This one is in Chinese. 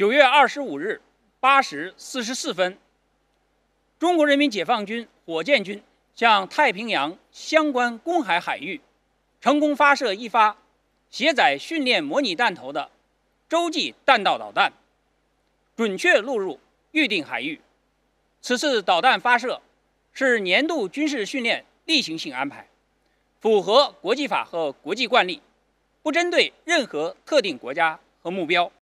九月二十五日八时四十四分，中国人民解放军火箭军向太平洋相关公海海域成功发射一发携载训练模拟弹头的洲际弹道导弹，准确落入预定海域。此次导弹发射是年度军事训练例行性安排，符合国际法和国际惯例，不针对任何特定国家和目标。